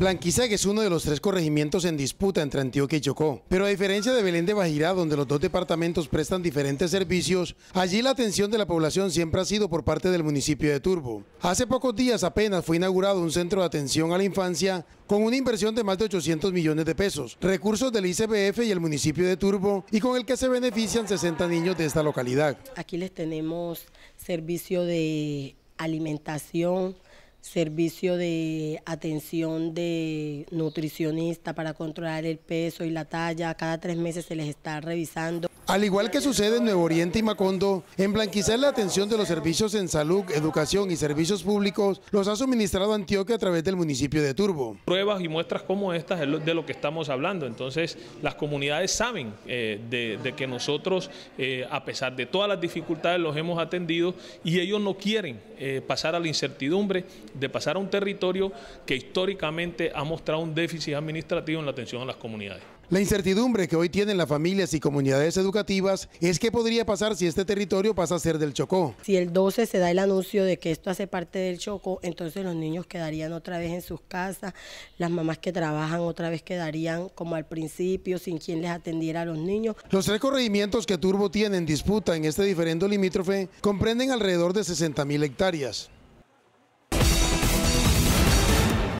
que es uno de los tres corregimientos en disputa entre Antioquia y Chocó, pero a diferencia de Belén de Bajirá, donde los dos departamentos prestan diferentes servicios, allí la atención de la población siempre ha sido por parte del municipio de Turbo. Hace pocos días apenas fue inaugurado un centro de atención a la infancia con una inversión de más de 800 millones de pesos, recursos del ICBF y el municipio de Turbo, y con el que se benefician 60 niños de esta localidad. Aquí les tenemos servicio de alimentación, servicio de atención de nutricionista para controlar el peso y la talla. Cada tres meses se les está revisando. Al igual que sucede en Nuevo Oriente y Macondo, en blanquizar la atención de los servicios en salud, educación y servicios públicos, los ha suministrado Antioquia a través del municipio de Turbo. Pruebas y muestras como estas es de lo que estamos hablando. Entonces, las comunidades saben eh, de, que nosotros, eh, a pesar de todas las dificultades, los hemos atendido y ellos no quieren eh, pasar a la incertidumbre de pasar a un territorio que históricamente ha mostrado un déficit administrativo en la atención a las comunidades. La incertidumbre que hoy tienen las familias y comunidades educativas es qué podría pasar si este territorio pasa a ser del Chocó. Si el 12 se da el anuncio de que esto hace parte del Chocó, entonces los niños quedarían otra vez en sus casas, las mamás que trabajan otra vez quedarían como al principio, sin quien les atendiera a los niños. Los tres corregimientos que Turbo tiene en disputa en este diferendo limítrofe comprenden alrededor de 60 hectáreas.